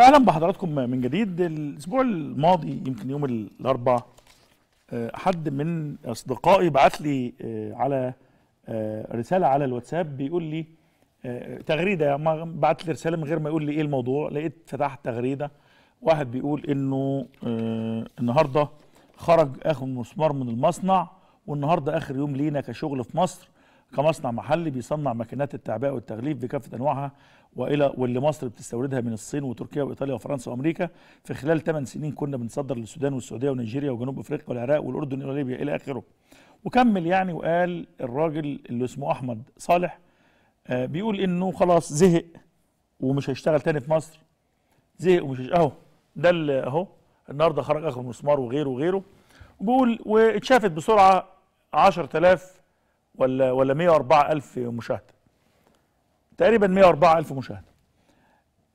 اهلا بحضراتكم من جديد الاسبوع الماضي يمكن يوم الاربعاء آه، حد من اصدقائي بعث لي آه، على آه، رساله على الواتساب بيقول لي تغريده بعت لي رساله من غير ما يقول لي ايه الموضوع لقيت فتحت تغريده واحد بيقول انه النهارده خرج اخر مسمار من المصنع والنهارده اخر يوم لينا كشغل في مصر كمصنع محلي بيصنع ماكينات التعبئه والتغليف بكافه انواعها والى واللي مصر بتستوردها من الصين وتركيا وايطاليا وفرنسا وامريكا في خلال 8 سنين كنا بنصدر للسودان والسعوديه ونيجيريا وجنوب افريقيا والعراق والاردن وليبيا الى اخره وكمل يعني وقال الراجل اللي اسمه احمد صالح آه بيقول انه خلاص زهق ومش هيشتغل تاني في مصر زهق ومش اهو ده اللي اهو النهارده خرج اخر مسمار وغيره وغيره وبيقول واتشافت بسرعه 10000 ولا ولا 104000 مشاهده تقريبا 104000 مشاهده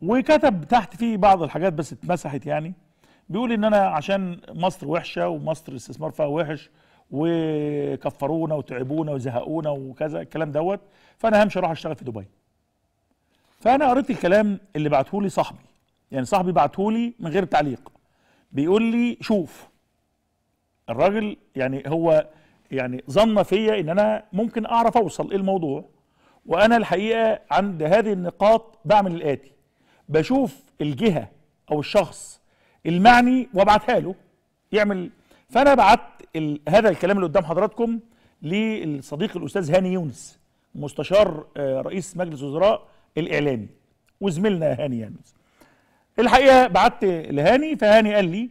وكتب تحت فيه بعض الحاجات بس اتمسحت يعني بيقول ان انا عشان مصر وحشه ومصر الاستثمار فيها وحش وكفرونا وتعبونا وزهقونا وكذا الكلام دوت فانا همشي اروح اشتغل في دبي فانا قريت الكلام اللي بعته لي صاحبي يعني صاحبي بعته لي من غير تعليق بيقول لي شوف الراجل يعني هو يعني ظن فيا ان انا ممكن اعرف اوصل ايه الموضوع وانا الحقيقه عند هذه النقاط بعمل الاتي بشوف الجهه او الشخص المعني وابعتها له يعمل فانا بعت هذا الكلام اللي قدام حضراتكم للصديق الاستاذ هاني يونس مستشار آه، رئيس مجلس الوزراء الاعلامي وزميلنا هاني يونس الحقيقه بعت لهاني فهاني قال لي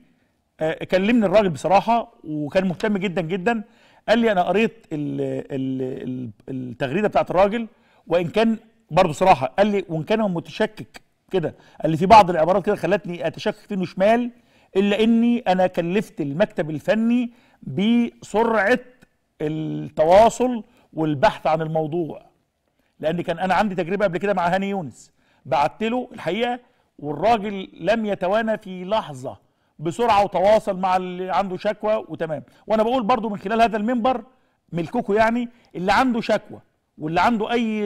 آه، كلمني الراجل بصراحه وكان مهتم جدا جدا قال لي انا قريت ال ال التغريده بتاعت الراجل وان كان برضه صراحه قال لي وان كان متشكك كده قال لي في بعض العبارات كده خلتني اتشكك انه شمال الا اني انا كلفت المكتب الفني بسرعه التواصل والبحث عن الموضوع لان كان انا عندي تجربه قبل كده مع هاني يونس بعت له الحقيقه والراجل لم يتوانى في لحظه بسرعه وتواصل مع اللي عنده شكوى وتمام وانا بقول برضو من خلال هذا المنبر ملككم يعني اللي عنده شكوى واللي عنده اي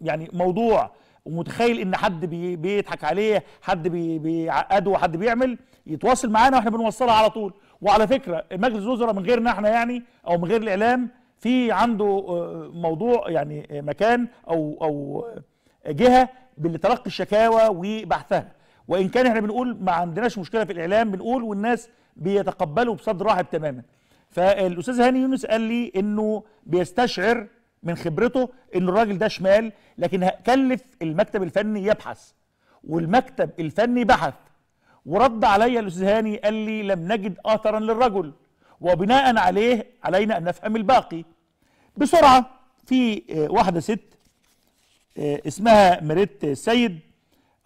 يعني موضوع ومتخيل ان حد بيضحك عليه حد بيعقده حد بيعمل يتواصل معانا واحنا بنوصلها على طول وعلى فكره مجلس الوزراء من غيرنا احنا يعني او من غير الاعلام في عنده موضوع يعني مكان او او جهه بالتلقي الشكاوى وبحثها وان كان احنا بنقول ما عندناش مشكله في الاعلام بنقول والناس بيتقبلوا بصدر رحب تماما فالاستاذ هاني يونس قال لي انه بيستشعر من خبرته ان الراجل ده شمال لكن كلف المكتب الفني يبحث والمكتب الفني بحث ورد علي الاستاذ هاني قال لي لم نجد اثرا للرجل وبناء عليه علينا ان نفهم الباقي بسرعه في واحده ست آه، اسمها مريت سيد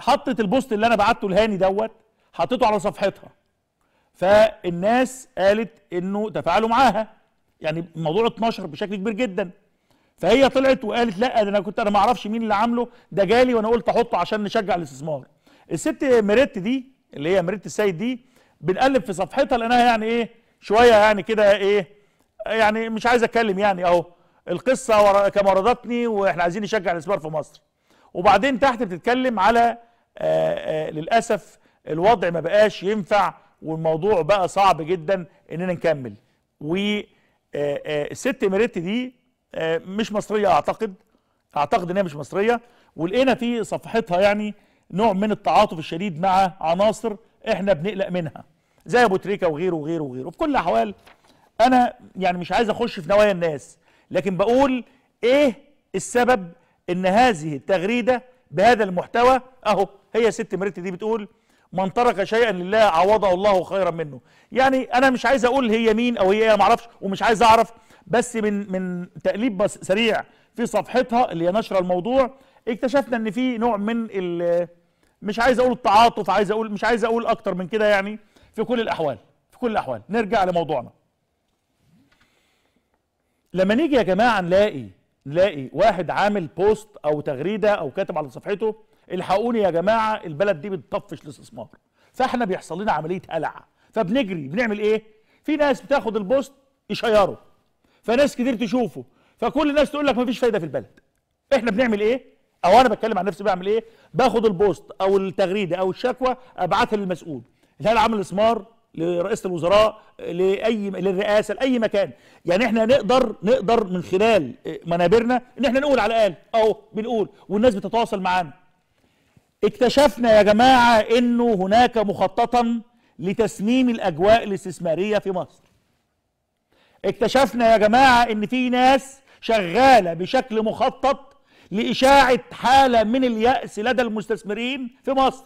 حطت البوست اللي انا بعته لهاني دوت حطيته على صفحتها فالناس قالت انه تفاعلوا معاها يعني الموضوع اتنشر بشكل كبير جدا فهي طلعت وقالت لا ده انا كنت انا ما اعرفش مين اللي عامله ده جالي وانا قلت احطه عشان نشجع الاستثمار الست ميريت دي اللي هي ميريت السيد دي بنقلب في صفحتها لانها يعني ايه شويه يعني كده ايه يعني مش عايز اتكلم يعني اهو القصه كما وردتني واحنا عايزين نشجع الاستثمار في مصر وبعدين تحت بتتكلم على آآ آه، آآ آه، للأسف الوضع ما بقاش ينفع والموضوع بقى صعب جدا اننا نكمل والست آه، ميريت دي مش مصرية اعتقد اعتقد انها مش مصرية ولقينا في صفحتها يعني نوع من التعاطف الشديد مع عناصر احنا بنقلق منها زي ابو تريكه وغيره وغيره وغيره في كل الاحوال انا يعني مش عايز اخش في نوايا الناس لكن بقول ايه السبب ان هذه التغريده بهذا المحتوى اهو هي ست مريت دي بتقول من ترك شيئا لله عوضه الله خيرا منه يعني انا مش عايز اقول هي مين او هي ايه معرفش ومش عايز اعرف بس من من تقليب بس سريع في صفحتها اللي هي نشره الموضوع اكتشفنا ان في نوع من مش عايز اقول التعاطف عايز اقول مش عايز اقول اكتر من كده يعني في كل الاحوال في كل الاحوال نرجع لموضوعنا لما نيجي يا جماعه نلاقي تلاقي واحد عامل بوست او تغريده او كاتب على صفحته الحقوني يا جماعه البلد دي بتطفش الاستثمار فاحنا بيحصل لنا عمليه هلع فبنجري بنعمل ايه في ناس بتاخد البوست يشيره فناس كتير تشوفه فكل الناس تقول لك مفيش فايده في البلد احنا بنعمل ايه او انا بتكلم عن نفسي بعمل ايه باخد البوست او التغريده او الشكوى ابعتها للمسؤول الهيئه العامه للاستثمار لرئاسه الوزراء لاي للرئاسه لاي مكان يعني احنا نقدر نقدر من خلال منابرنا ان احنا نقول على الاقل اهو بنقول والناس بتتواصل معانا اكتشفنا يا جماعه انه هناك مخططا لتسميم الاجواء الاستثماريه في مصر اكتشفنا يا جماعه ان في ناس شغاله بشكل مخطط لاشاعه حاله من الياس لدى المستثمرين في مصر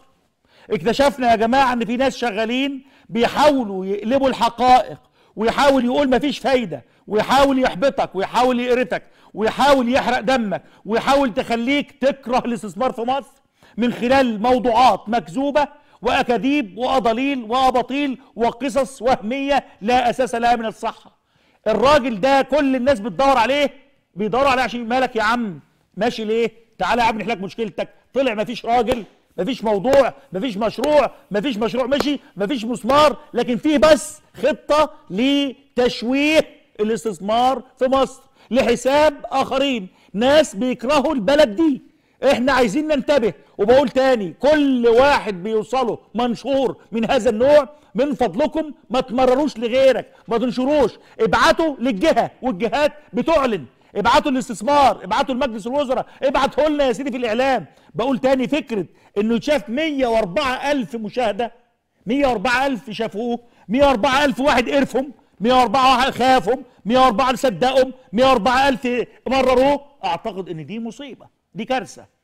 اكتشفنا يا جماعة ان في ناس شغالين بيحاولوا يقلبوا الحقائق ويحاول يقول مفيش فايدة ويحاول يحبطك ويحاول يقرفك ويحاول يحرق دمك ويحاول تخليك تكره الاستثمار في مصر من خلال موضوعات مكذوبة وأكاذيب وأضاليل وأباطيل وقصص وهمية لا أساس لها من الصحة الراجل ده كل الناس بتدور عليه بيدوروا عليه عشان مالك يا عم ماشي ليه تعالى يا عم نحلك مشكلتك طلع مفيش راجل مفيش موضوع مفيش مشروع مفيش مشروع ماشي مفيش مسمار لكن فيه بس خطه لتشويه الاستثمار في مصر لحساب اخرين ناس بيكرهوا البلد دي احنا عايزين ننتبه وبقول تاني كل واحد بيوصله منشور من هذا النوع من فضلكم ما تمرروش لغيرك ما تنشروش ابعتوا للجهه والجهات بتعلن ابعتوا الاستثمار ابعتوا لمجلس الوزراء ابعتوا لنا يا سيدي في الاعلام بقول تاني فكره انه يتشاف الف مشاهده 104 الف شافوه 104 الف واحد قرفهم 104 واحد خافهم 104 صدقهم 104 الف مرروه اعتقد ان دي مصيبه دي كارثه